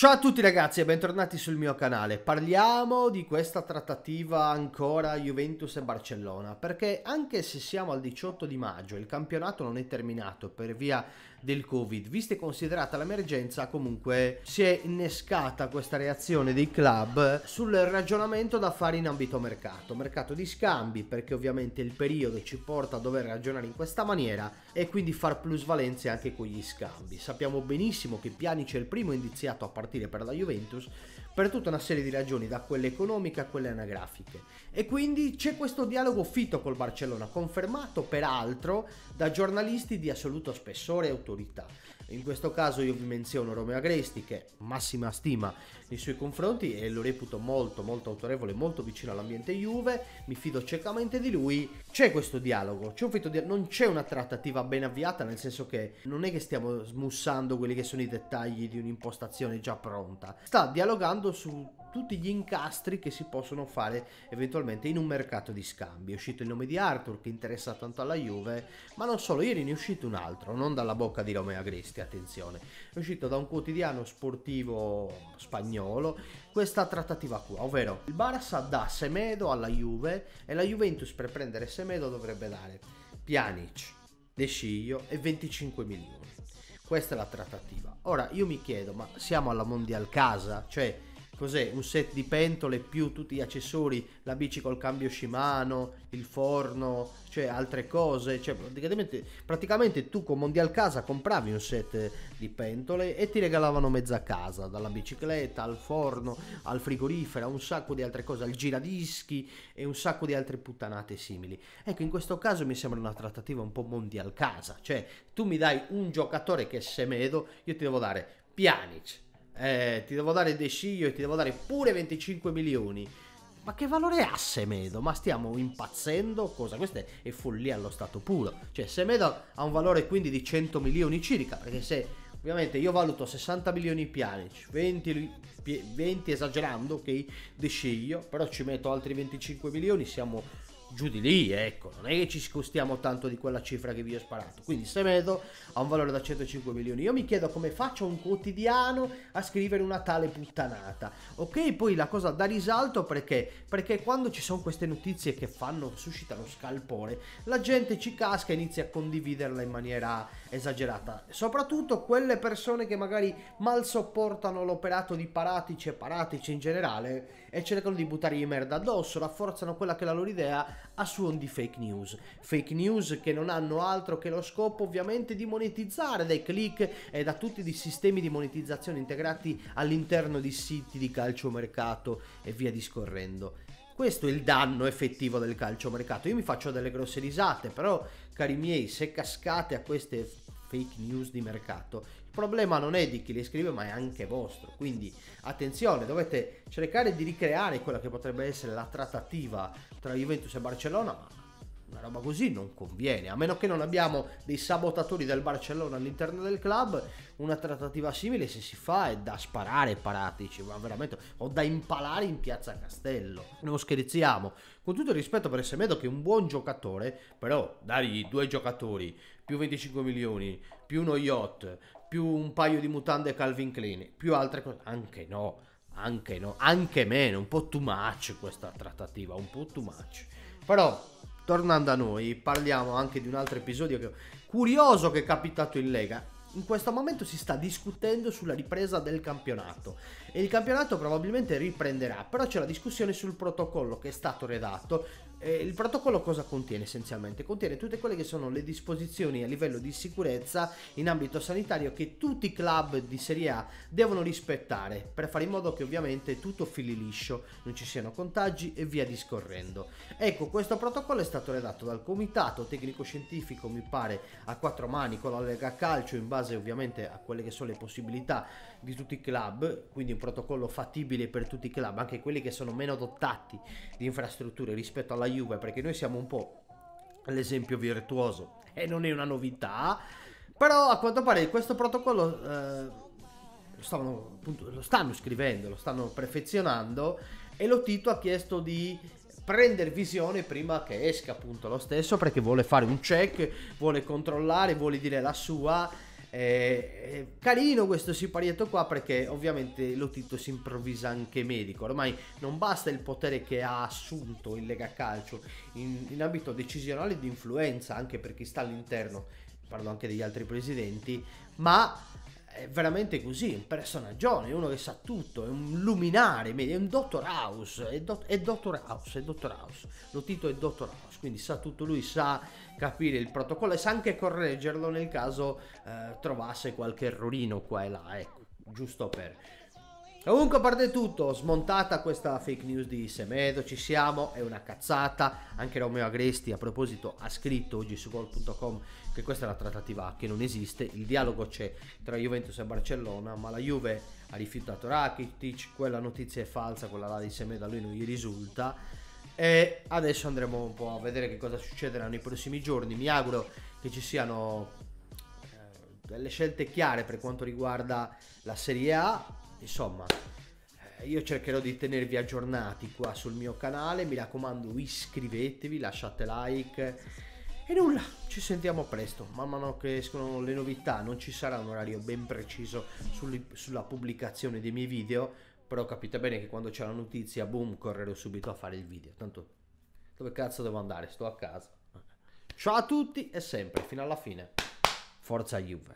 Ciao a tutti ragazzi e bentornati sul mio canale. Parliamo di questa trattativa ancora Juventus e Barcellona perché anche se siamo al 18 di maggio il campionato non è terminato per via del Covid. Vista e considerata l'emergenza, comunque si è innescata questa reazione dei club sul ragionamento da fare in ambito mercato, mercato di scambi, perché ovviamente il periodo ci porta a dover ragionare in questa maniera e quindi far plusvalenze anche con gli scambi. Sappiamo benissimo che Pjanic è il primo indiziato a partire per la Juventus per tutta una serie di ragioni, da quelle economiche a quelle anagrafiche. E quindi c'è questo dialogo fitto col Barcellona, confermato peraltro da giornalisti di assoluto spessore e autorità autoridad. In questo caso io vi menziono Romeo Agresti che massima stima nei suoi confronti e lo reputo molto molto autorevole, molto vicino all'ambiente Juve, mi fido ciecamente di lui. C'è questo dialogo, c'è di... non c'è una trattativa ben avviata nel senso che non è che stiamo smussando quelli che sono i dettagli di un'impostazione già pronta. Sta dialogando su tutti gli incastri che si possono fare eventualmente in un mercato di scambi. È uscito il nome di Arthur che interessa tanto alla Juve, ma non solo, ieri ne è uscito un altro, non dalla bocca di Romeo Agresti ragazzi, attenzione, è uscito da un quotidiano sportivo spagnolo questa trattativa qua, ovvero il Barça dà Semedo alla Juve e la Juventus per prendere Semedo dovrebbe dare Pjanic, De Sciglio e 25 milioni. Questa è la trattativa. Ora io mi chiedo, ma siamo alla Mondial Casa? Cioè cos'è? Un set di pentole più tutti gli accessori, la bici col cambio Shimano, il forno, cioè altre cose. Cioè, praticamente, praticamente, tu con Mondial Casa compravi un set di pentole e ti regalavano mezza casa, dalla bicicletta al forno, al frigorifero, un sacco di altre cose, al giradischi e un sacco di altre puttanate simili. Ecco, in questo caso mi sembra una trattativa un po' Mondial Casa, cioè tu mi dai un giocatore che è Semedo, io ti devo dare Pjanic, eh, ti devo dare De Sciglio e ti devo dare pure 25 milioni. Ma che valore ha Semedo? Ma stiamo impazzendo? Cosa? Questa è follia allo stato puro. Cioè, Semedo ha un valore quindi di 100 milioni circa, perché se ovviamente io valuto 60 milioni Pjanic, 20, 20 esagerando, ok, De Sciglio, però ci metto altri 25 milioni, siamo giù di lì, ecco, non è che ci scostiamo tanto di quella cifra che vi ho sparato. Quindi Semedo ha un valore da 105 milioni. Io mi chiedo come faccio un quotidiano a scrivere una tale puttanata. Ok, poi la cosa da risalto perché? Perché quando ci sono queste notizie che fanno, suscitano scalpore, la gente ci casca e inizia a condividerla in maniera esagerata. Soprattutto quelle persone che magari mal sopportano l'operato di Paratici e Paratici in generale e cercano di buttargli merda addosso, rafforzano quella che è la loro idea a suon di fake news. Fake news che non hanno altro che lo scopo ovviamente di monetizzare dai click e da tutti i sistemi di monetizzazione integrati all'interno di siti di calciomercato e via discorrendo. Questo è il danno effettivo del calciomercato. Io mi faccio delle grosse risate, però cari miei, se cascate a queste fake news di mercato, il problema non è di chi li scrive, ma è anche vostro. Quindi attenzione, dovete cercare di ricreare quella che potrebbe essere la trattativa tra Juventus e Barcellona, ma una roba così non conviene, a meno che non abbiamo dei sabotatori del Barcellona all'interno del club, una trattativa simile se si fa è da sparare paratici, ma veramente, o da impalare in piazza Castello, non scherziamo, con tutto il rispetto per Semedo che è un buon giocatore, però dargli due giocatori, più 25 milioni, più uno yacht, più un paio di mutande Calvin Klein, più altre cose. Anche no, anche no, anche meno, un po' too much questa trattativa, un po' too much. Però, tornando a noi, parliamo anche di un altro episodio che... curioso che è capitato in Lega in questo momento si sta discutendo sulla ripresa del campionato e il campionato probabilmente riprenderà, però c'è la discussione sul protocollo che è stato redatto. E il protocollo cosa contiene essenzialmente? Contiene tutte quelle che sono le disposizioni a livello di sicurezza in ambito sanitario che tutti i club di Serie A devono rispettare per fare in modo che ovviamente tutto fili liscio, non ci siano contagi e via discorrendo. Ecco, questo protocollo è stato redatto dal Comitato Tecnico Scientifico, mi pare, a quattro mani con la Lega Calcio in base base ovviamente a quelle che sono le possibilità di tutti i club, quindi un protocollo fattibile per tutti i club, anche quelli che sono meno dotati di infrastrutture rispetto alla Juve, perché noi siamo un po' l'esempio virtuoso e non è una novità, però a quanto pare questo protocollo eh, lo, stavano, appunto, lo stanno scrivendo, lo stanno perfezionando e Lotito ha chiesto di prendere visione prima che esca appunto lo stesso perché vuole fare un check, vuole controllare, vuole dire la sua eh, eh, carino questo siparietto qua perché ovviamente lo Tito si improvvisa anche medico, ormai non basta il potere che ha assunto il Lega Calcio in, in ambito decisionale di influenza anche per chi sta all'interno, parlo anche degli altri presidenti, ma è veramente così, un personaggio, è uno che sa tutto, è un luminare, è un Dottor House, è, do, è Dottor House, è Dottor House, lo titolo è Dottor House, quindi sa tutto lui, sa capire il protocollo e sa anche correggerlo nel caso eh, trovasse qualche errorino qua e là, ecco, giusto per Comunque, a parte tutto, smontata questa fake news di Semedo, ci siamo, è una cazzata. Anche Romeo Agresti, a proposito, ha scritto oggi su gol.com che questa è la trattativa che non esiste. Il dialogo c'è tra Juventus e Barcellona, ma la Juve ha rifiutato Rakitic, quella notizia è falsa, quella là di Semedo a lui non gli risulta. E adesso andremo un po' a vedere che cosa succederà nei prossimi giorni. Mi auguro che ci siano eh, delle scelte chiare per quanto riguarda la Serie A insomma eh, io cercherò di tenervi aggiornati qua sul mio canale mi raccomando iscrivetevi lasciate like e nulla ci sentiamo presto man mano che escono le novità non ci sarà un orario ben preciso sul, sulla pubblicazione dei miei video però capite bene che quando c'è la notizia boom correrò subito a fare il video tanto dove cazzo devo andare sto a casa ciao a tutti e sempre fino alla fine forza Juve